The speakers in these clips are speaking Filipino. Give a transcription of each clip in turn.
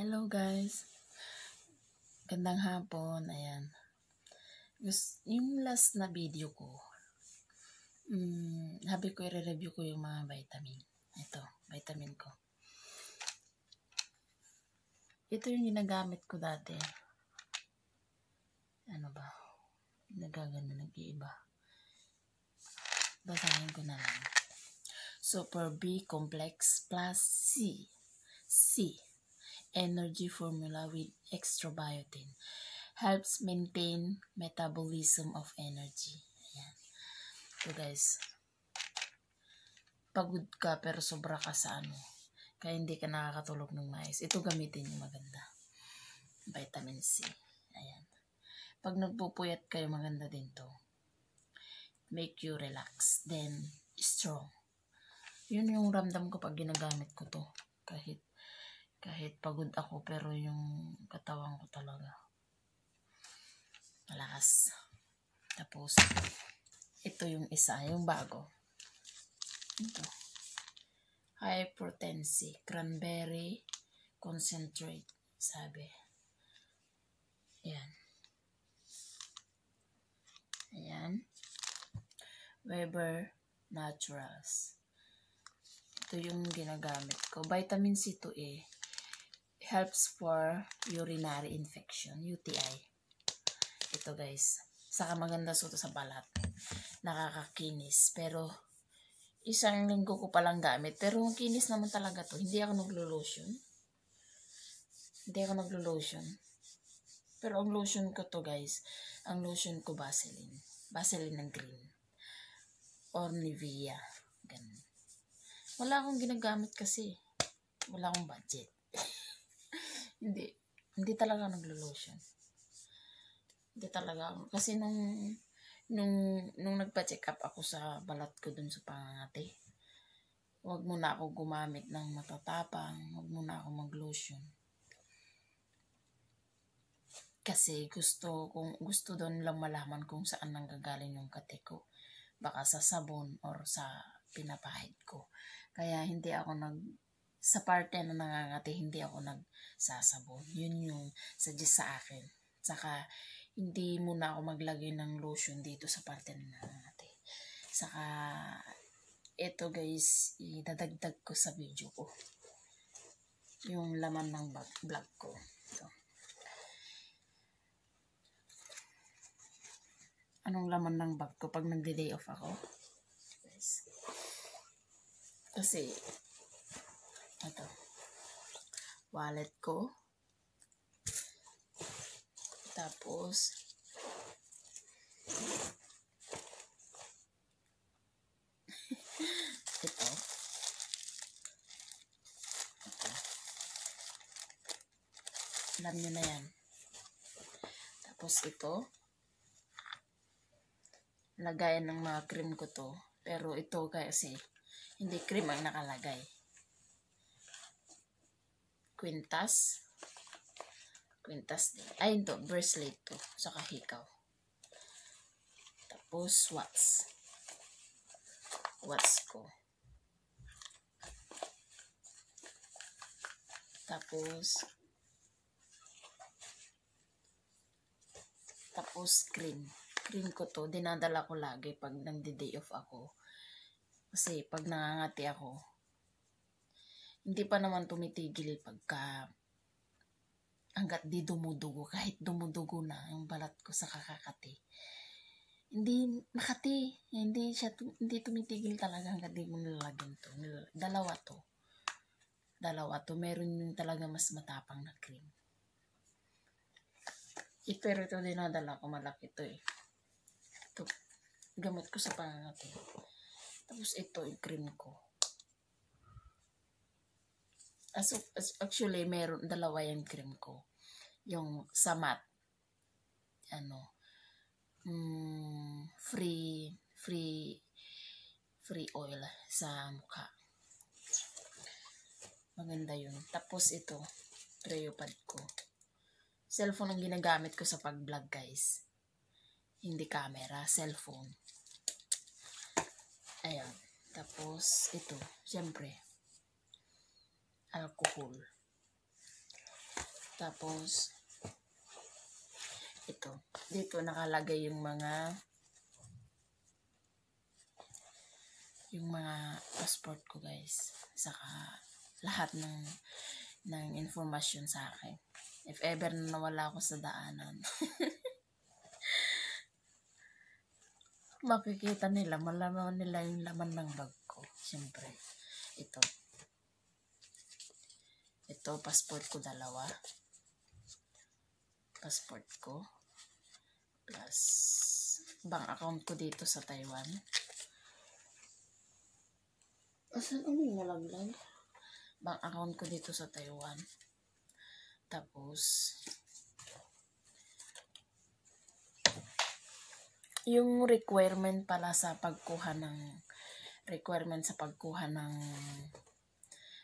Hello guys. Gandang hapon. Ayan. Yung last na video ko, um, habi ko i-review ko yung mga vitamin. Ito, vitamin ko. Ito yung ginagamit ko dati. Ano ba? Nagagano, nag-iiba. Basahin ko na lang. Super B Complex plus C. C energy formula with extra biotin. Helps maintain metabolism of energy. Ayan. So guys, pagod ka pero sobra ka sa ano. Kaya hindi ka nakakatulog ng maayos. Ito gamitin yung maganda. Vitamin C. Ayan. Pag nagpupuyat kayo, maganda din to. Make you relax. Then, strong. Yun yung ramdam ko pag ginagamit ko to. Kahit kahit pagod ako pero yung katawan ko talaga. Malakas. Tapos, ito yung isa, yung bago. Ito. High potency cranberry concentrate, sabi. Ayan. Ayan. Weber Naturals. Ito yung ginagamit ko. Vitamin C to E helps for urinary infection, UTI. Ito guys. Saka maganda suto sa balat. Nakakakinis. Pero, isang linggo ko palang gamit. Pero, kinis naman talaga to. Hindi ako naglo-lotion. Hindi ako naglo-lotion. Pero, ang lotion ko to guys, ang lotion ko Vaseline. Vaseline ng green. Or Nivea. Ganun. Wala akong ginagamit kasi. Wala akong budget. Hindi. Hindi talaga naglo-lotion. Hindi talaga. Kasi nung, nung, nung nagpa-check up ako sa balat ko dun sa pangangati, huwag muna ako gumamit ng matatapang, huwag muna ako mag-lotion. Kasi gusto, kung gusto doon lang malaman kung saan nanggagaling yung kate ko. Baka sa sabon or sa pinapahid ko. Kaya hindi ako nag sa parte na nangangati, hindi ako nagsasabon. Yun yung suggest sa akin. Saka, hindi muna ako maglagay ng lotion dito sa parte na nangangati. Saka, eto guys, idadagdag ko sa video ko. Yung laman ng vlog ko. Ito. Anong laman ng bag ko pag nagde-day off ako? Guys. Kasi, ito. Wallet ko. Tapos, ito. Ito. Alam nyo na yan. Tapos ito. Lagayan ng mga cream ko to. Pero ito kasi hindi cream ang nakalagay quintas. Quintas din. Ay, ito, bracelet to. Saka hikaw. Tapos, watts. Watts ko. Tapos, tapos cream. Cream ko to, dinadala ko lagi pag nagde-day off ako. Kasi pag nangangati ako, hindi pa naman tumitigil pagka hanggat di dumudugo, kahit dumudugo na ang balat ko sa kakakati. Hindi, makati, hindi siya, hindi tumitigil talaga hanggat di mo nilalagyan to. Dalawa to. Dalawa to. Meron yung talaga mas matapang na cream. Eh, pero ito dinadala ko, malaki to eh. Ito, gamot ko sa pangangati. Tapos ito, yung cream ko. As, as actually, meron dalawa yung cream ko. Yung sa matte. Ano, mm, free, free, free oil sa mukha. Maganda yun. Tapos ito, treopad ko. Cellphone ang ginagamit ko sa pag-vlog, guys. Hindi camera, cellphone. Ayan. Tapos, ito. syempre alcohol. Tapos, ito. Dito nakalagay yung mga yung mga passport ko guys. Saka lahat ng ng information sa akin. If ever na nawala ako sa daanan. makikita nila, malaman nila yung laman ng bag ko. Siyempre, ito. Ito, passport ko dalawa. Passport ko. Plus, bank account ko dito sa Taiwan. Asan ano yung nalaglag? Bank account ko dito sa Taiwan. Tapos, yung requirement pala sa pagkuha ng requirement sa pagkuha ng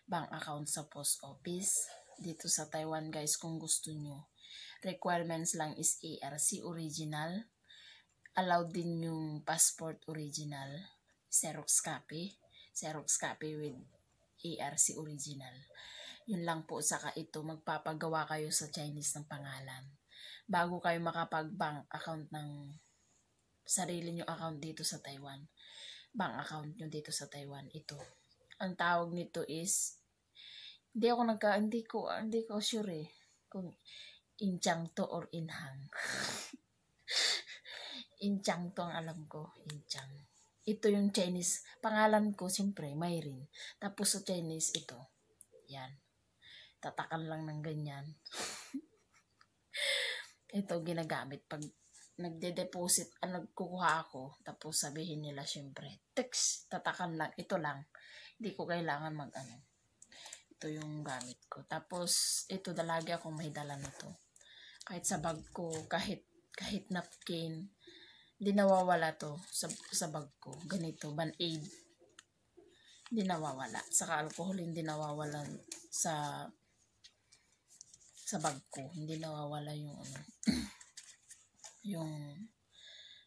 bank account sa post office dito sa Taiwan guys kung gusto nyo. Requirements lang is ARC original. Allowed din yung passport original. Xerox copy. Xerox copy with ARC original. Yun lang po saka ito magpapagawa kayo sa Chinese ng pangalan. Bago kayo makapag-bank account ng sarili nyo account dito sa Taiwan. Bank account nyo dito sa Taiwan. Ito ang tawag nito is hindi ako nagka hindi ko ah, hindi ko sure eh, kung inchang to or inhang. inchang to ang alam ko, inchang. Ito yung Chinese. Pangalan ko, siyempre, Myrin. Tapos sa Chinese, ito. Yan. Tatakan lang ng ganyan. ito ginagamit pag nagde-deposit, ah, nagkukuha ako. Tapos sabihin nila, siyempre, text, tatakan lang. Ito lang. Hindi ko kailangan mag ano. Ito yung gamit ko. Tapos, ito dalagi akong may dala nito. Kahit sa bag ko, kahit, kahit napkin, di nawawala to sa, sa bag ko. Ganito, band-aid. Di nawawala. Saka alcohol, hindi nawawala sa sa bag ko. Hindi nawawala yung ano. yung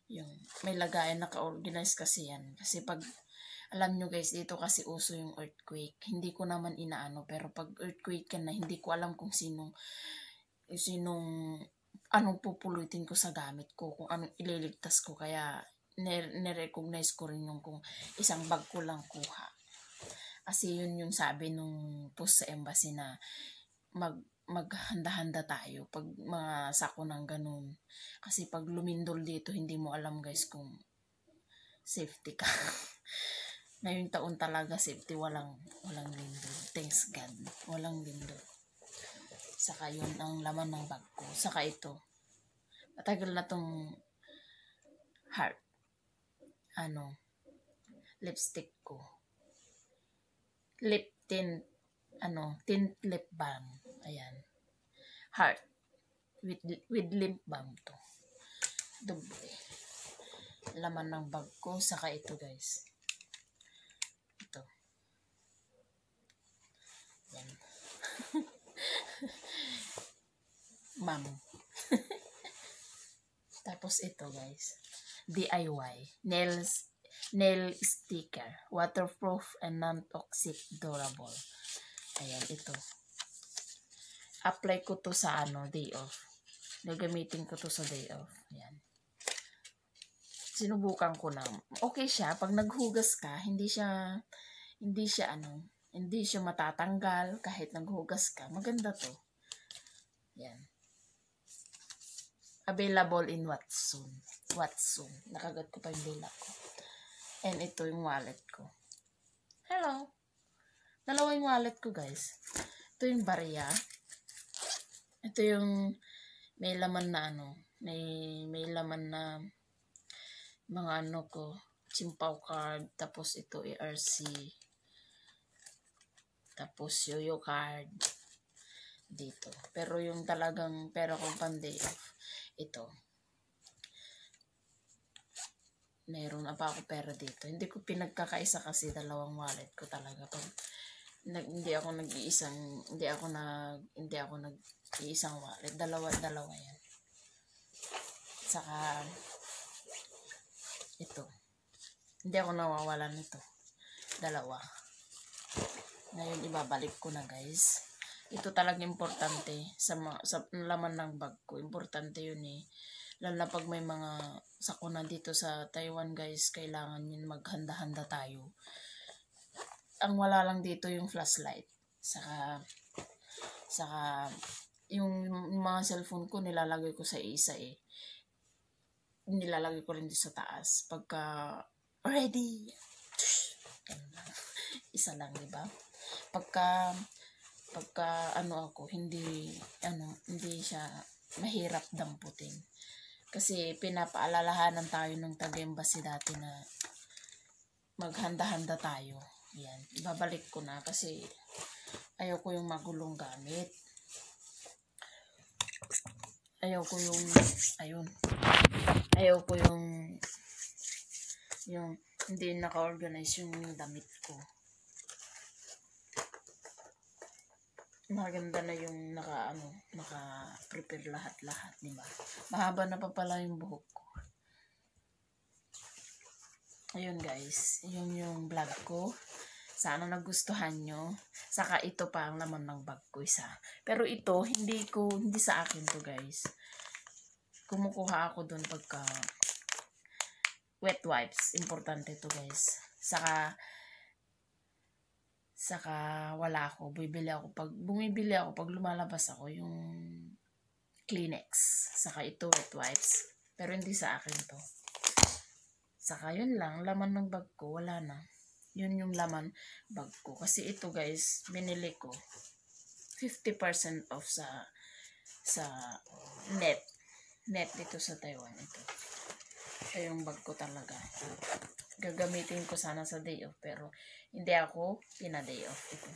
yung may lagayan naka-organize kasi yan. Kasi pag alam nyo guys, dito kasi uso yung earthquake. Hindi ko naman inaano, pero pag earthquake ka na, hindi ko alam kung sinong, sinong, anong pupulutin ko sa gamit ko, kung anong ililigtas ko. Kaya, nirecognize ko rin yung kung isang bag ko lang kuha. Kasi yun yung sabi nung post sa embassy na mag maghanda-handa tayo pag mga sako ng ganun. Kasi pag lumindol dito, hindi mo alam guys kung safety ka. Ngayong taon talaga, safety, walang, walang lindo. Thanks God. Walang lindo. Saka yun ang laman ng bag ko. Saka ito. Matagal na tong heart. Ano, lipstick ko. Lip tint, ano, tint lip balm. Ayan. Heart. With, with lip balm to. Doble. Laman ng bag ko. Saka ito guys. ma'am. Tapos ito guys. DIY. Nails, nail sticker. Waterproof and non-toxic durable. Ayan, ito. Apply ko to sa ano, day off. Nagamitin ko to sa day off. Ayan. Sinubukan ko na. Okay siya. Pag naghugas ka, hindi siya, hindi siya ano, hindi siya matatanggal kahit naghugas ka. Maganda to. Yan. Available in Watson. Watson. Nakagat ko pa yung bill ko. And ito yung wallet ko. Hello. Dalawa yung wallet ko, guys. Ito yung barya. Ito yung may laman na ano. May, may laman na mga ano ko. Chimpaw card. Tapos ito ERC. Tapos yoyo card dito. Pero yung talagang pero kong pang day off, ito. Meron na pa ako pera dito. Hindi ko pinagkakaisa kasi dalawang wallet ko talaga. Pag, nag, hindi ako nag-iisang, hindi ako nag, hindi ako nag-iisang wallet. Dalawa, dalawa yan. Saka, ito. Hindi ako nawawala nito. Dalawa. Ngayon, ibabalik ko na guys ito talaga importante sa, mga, sa laman ng bag ko. Importante yun eh. Lalo na pag may mga sakuna dito sa Taiwan guys, kailangan yun maghanda-handa tayo. Ang wala lang dito yung flashlight. Saka, saka yung mga cellphone ko nilalagay ko sa isa eh. Nilalagay ko rin dito sa taas. Pagka ready, isa lang, di ba? Pagka pagka ano ako, hindi, ano, hindi siya mahirap damputin. Kasi pinapaalalahanan tayo ng tagaimbasi dati na maghanda-handa tayo. Yan, ibabalik ko na kasi ayoko yung magulong gamit. ayoko yung, ayun, ayoko yung, yung hindi naka-organize yung damit ko. maganda na yung naka ano, naka prepare lahat-lahat, di ba? Mahaba na pa pala yung buhok ko. Ayun guys, yun yung vlog ko. Sana nagustuhan nyo. Saka ito pa ang laman ng bag ko isa. Pero ito, hindi ko, hindi sa akin to guys. Kumukuha ako dun pagka wet wipes. Importante to guys. Saka, Saka wala ako, bibili ako pag bumibili ako pag lumalabas ako yung Kleenex, saka ito wet wipes. Pero hindi sa akin to. Saka yun lang, laman ng bag ko, wala na. Yun yung laman bag ko. Kasi ito guys, binili ko 50% off sa sa net. Net dito sa Taiwan ito. Ito yung bag ko talaga gagamitin ko sana sa day off pero hindi ako pina-day off ito.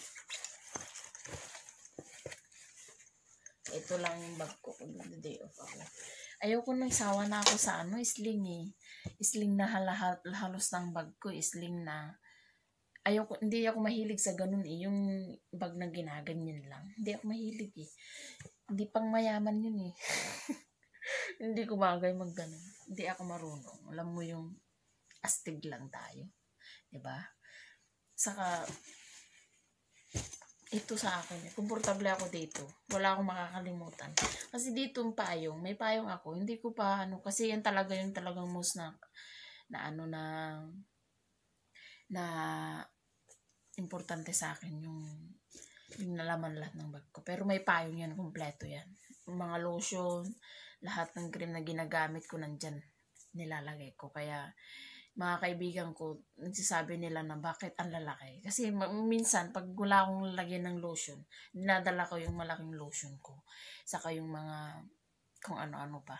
Ito lang yung bag ko kung day off ako. Ayoko nang sawa na ako sa ano, sling eh. Sling na halahal, halos ng bag ko, sling na ayoko, hindi ako mahilig sa ganun eh. Yung bag na ginaganyan lang. Hindi ako mahilig eh. Hindi pang mayaman yun eh. hindi ko bagay mag ganun. Hindi ako marunong. Alam mo yung astig lang tayo. ba? Diba? Saka, ito sa akin. Komportable ako dito. Wala akong makakalimutan. Kasi dito yung payong. May payong ako. Hindi ko pa ano. Kasi yan talaga yung talagang most na, na ano na na importante sa akin yung yung nalaman lahat ng bag ko. Pero may payong yan. Kompleto yan. Mga lotion. Lahat ng cream na ginagamit ko nandyan. Nilalagay ko. Kaya mga kaibigan ko, nagsasabi nila na bakit ang lalaki. Kasi minsan, pag wala akong lagyan ng lotion, nadala ko yung malaking lotion ko. Saka yung mga, kung ano-ano pa.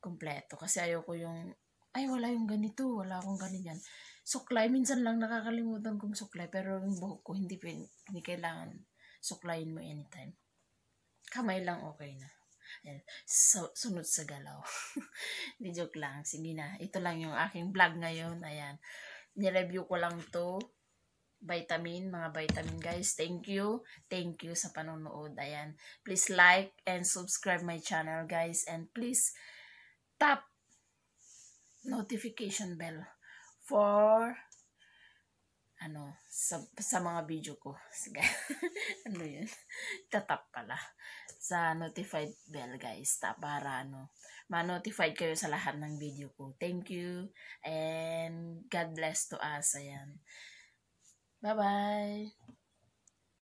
Kompleto. Kasi ayoko yung, ay wala yung ganito, wala akong ganyan. Suklay, minsan lang nakakalimutan kong suklay, pero yung buhok ko, hindi, hindi kailangan suklayin mo anytime. Kamay lang okay na so, sunod sa galaw. Di joke lang. Sige na. Ito lang yung aking vlog ngayon. Ayan. Nireview ko lang to. Vitamin. Mga vitamin guys. Thank you. Thank you sa panonood. Ayan. Please like and subscribe my channel guys. And please tap notification bell for ano, sa, sa mga video ko. Sige. ano yun? Tatap pala sa notified bell guys ta para ano ma-notified kayo sa lahat ng video ko. Thank you and God bless to us. Ayan. Bye-bye.